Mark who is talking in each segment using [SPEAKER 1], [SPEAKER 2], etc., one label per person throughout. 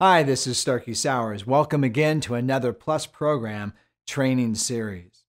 [SPEAKER 1] Hi, this is Starkey Sowers. Welcome again to another Plus Program training series.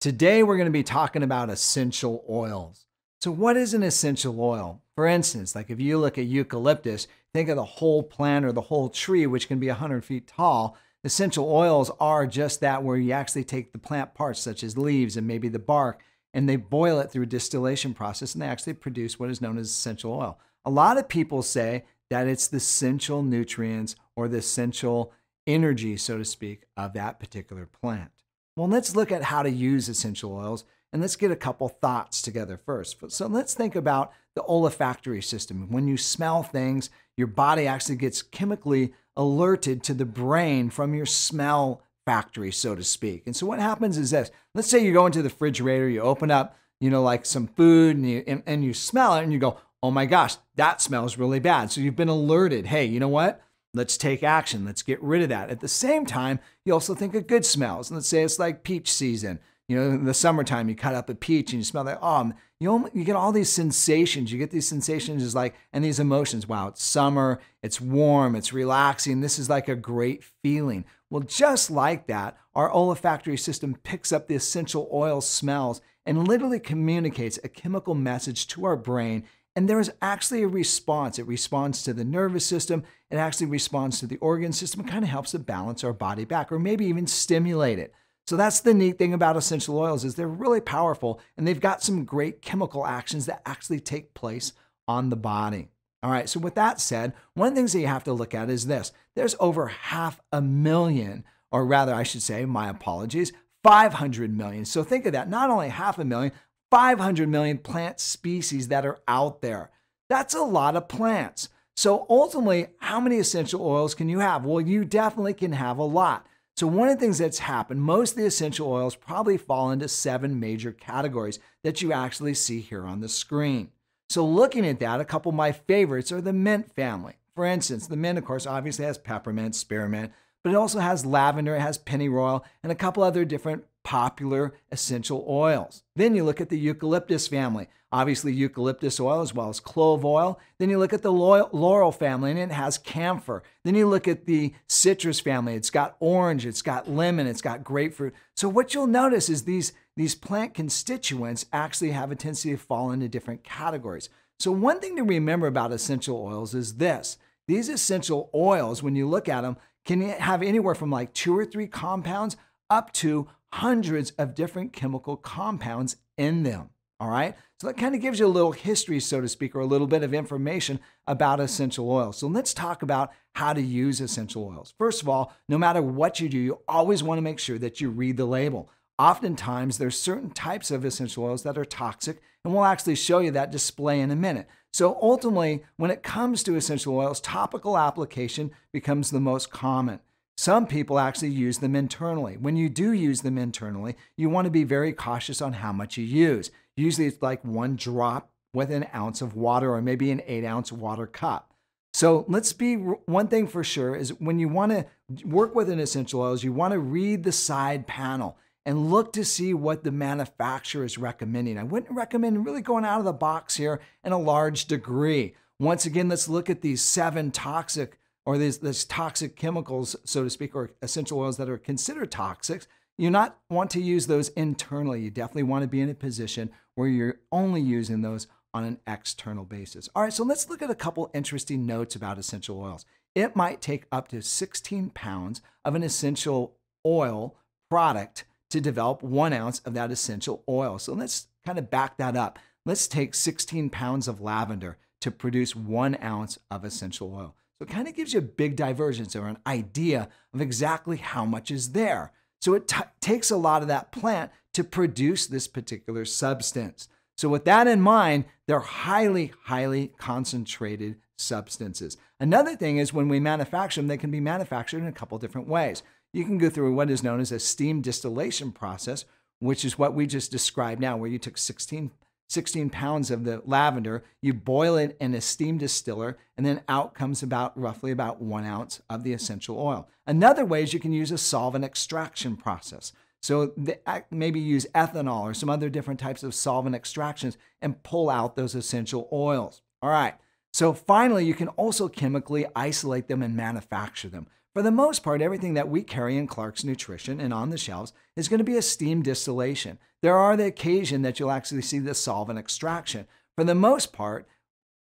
[SPEAKER 1] Today we're going to be talking about essential oils. So, what is an essential oil? For instance, like if you look at eucalyptus, think of the whole plant or the whole tree, which can be 100 feet tall. Essential oils are just that, where you actually take the plant parts, such as leaves and maybe the bark, and they boil it through a distillation process and they actually produce what is known as essential oil. A lot of people say that it's the essential nutrients or the essential energy, so to speak, of that particular plant. Well, let's look at how to use essential oils and let's get a couple thoughts together first. So let's think about the olfactory system. When you smell things, your body actually gets chemically alerted to the brain from your smell factory, so to speak. And so what happens is this, let's say you go into the refrigerator, you open up, you know, like some food and you, and, and you smell it and you go, oh my gosh, that smells really bad. So you've been alerted. Hey, you know what? Let's take action. Let's get rid of that. At the same time, you also think of good smells. Let's say it's like peach season. You know, in the summertime, you cut up a peach and you smell that. Oh, you, you get all these sensations. You get these sensations is like, and these emotions. Wow, it's summer. It's warm. It's relaxing. This is like a great feeling. Well, just like that, our olfactory system picks up the essential oil smells and literally communicates a chemical message to our brain and there is actually a response. It responds to the nervous system. It actually responds to the organ system. It kind of helps to balance our body back or maybe even stimulate it. So that's the neat thing about essential oils is they're really powerful and they've got some great chemical actions that actually take place on the body. All right, so with that said, one of the things that you have to look at is this. There's over half a million, or rather I should say, my apologies, 500 million. So think of that, not only half a million, 500 million plant species that are out there. That's a lot of plants. So ultimately, how many essential oils can you have? Well, you definitely can have a lot. So one of the things that's happened, most of the essential oils probably fall into seven major categories that you actually see here on the screen. So looking at that, a couple of my favorites are the mint family. For instance, the mint, of course, obviously has peppermint, spearmint, but it also has lavender, it has pennyroyal, and a couple other different popular essential oils. Then you look at the eucalyptus family. Obviously, eucalyptus oil as well as clove oil. Then you look at the laurel family and it has camphor. Then you look at the citrus family. It's got orange, it's got lemon, it's got grapefruit. So, what you'll notice is these, these plant constituents actually have a tendency to fall into different categories. So, one thing to remember about essential oils is this these essential oils, when you look at them, can have anywhere from like two or three compounds up to hundreds of different chemical compounds in them. All right. So that kind of gives you a little history, so to speak, or a little bit of information about essential oils. So let's talk about how to use essential oils. First of all, no matter what you do, you always want to make sure that you read the label oftentimes there's certain types of essential oils that are toxic, and we'll actually show you that display in a minute. So ultimately, when it comes to essential oils, topical application becomes the most common. Some people actually use them internally. When you do use them internally, you want to be very cautious on how much you use. Usually it's like one drop with an ounce of water or maybe an eight ounce water cup. So let's be one thing for sure is when you want to work with an essential oils, you want to read the side panel and look to see what the manufacturer is recommending. I wouldn't recommend really going out of the box here in a large degree. Once again, let's look at these seven toxic or these, these toxic chemicals, so to speak, or essential oils that are considered toxic. You not want to use those internally. You definitely want to be in a position where you're only using those on an external basis. All right, so let's look at a couple interesting notes about essential oils. It might take up to 16 pounds of an essential oil product to develop one ounce of that essential oil. So let's kind of back that up. Let's take 16 pounds of lavender to produce one ounce of essential oil. So it kind of gives you a big divergence or an idea of exactly how much is there. So it takes a lot of that plant to produce this particular substance. So, with that in mind, they're highly, highly concentrated substances. Another thing is when we manufacture them, they can be manufactured in a couple different ways you can go through what is known as a steam distillation process, which is what we just described now, where you took 16, 16 pounds of the lavender, you boil it in a steam distiller, and then out comes about roughly about one ounce of the essential oil. Another way is you can use a solvent extraction process. So the, maybe use ethanol or some other different types of solvent extractions and pull out those essential oils. All right. So finally, you can also chemically isolate them and manufacture them. For the most part, everything that we carry in Clark's Nutrition and on the shelves is going to be a steam distillation. There are the occasion that you'll actually see the solvent extraction. For the most part,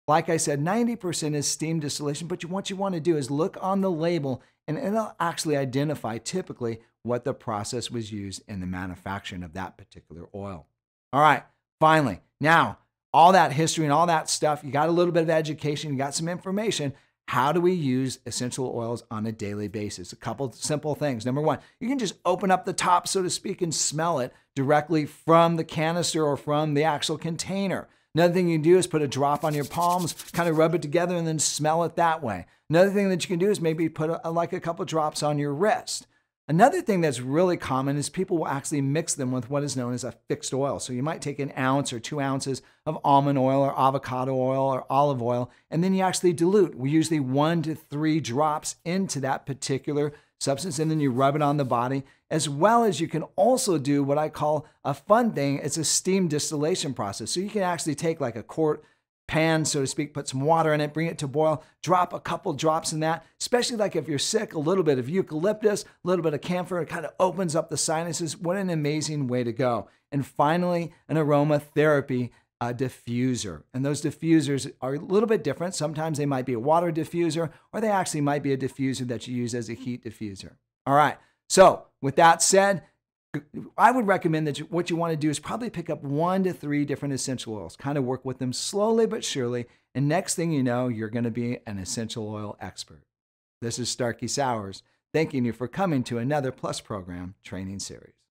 [SPEAKER 1] like I said, 90% is steam distillation, but what you want to do is look on the label and it'll actually identify typically what the process was used in the manufacturing of that particular oil. All right, finally, now all that history and all that stuff, you got a little bit of education, you got some information. How do we use essential oils on a daily basis? A couple simple things. Number one, you can just open up the top, so to speak, and smell it directly from the canister or from the actual container. Another thing you can do is put a drop on your palms, kind of rub it together, and then smell it that way. Another thing that you can do is maybe put a, like a couple drops on your wrist. Another thing that's really common is people will actually mix them with what is known as a fixed oil. So you might take an ounce or two ounces of almond oil or avocado oil or olive oil, and then you actually dilute we usually one to three drops into that particular substance, and then you rub it on the body. As well as you can also do what I call a fun thing it's a steam distillation process. So you can actually take like a quart pan, so to speak, put some water in it, bring it to boil, drop a couple drops in that, especially like if you're sick, a little bit of eucalyptus, a little bit of camphor, it kind of opens up the sinuses. What an amazing way to go. And finally, an aromatherapy a uh, diffuser. And those diffusers are a little bit different. Sometimes they might be a water diffuser, or they actually might be a diffuser that you use as a heat diffuser. All right. So, with that said, I would recommend that you, what you want to do is probably pick up one to three different essential oils, kind of work with them slowly but surely. And next thing you know, you're going to be an essential oil expert. This is Starkey Sowers, thanking you for coming to another Plus Program training series.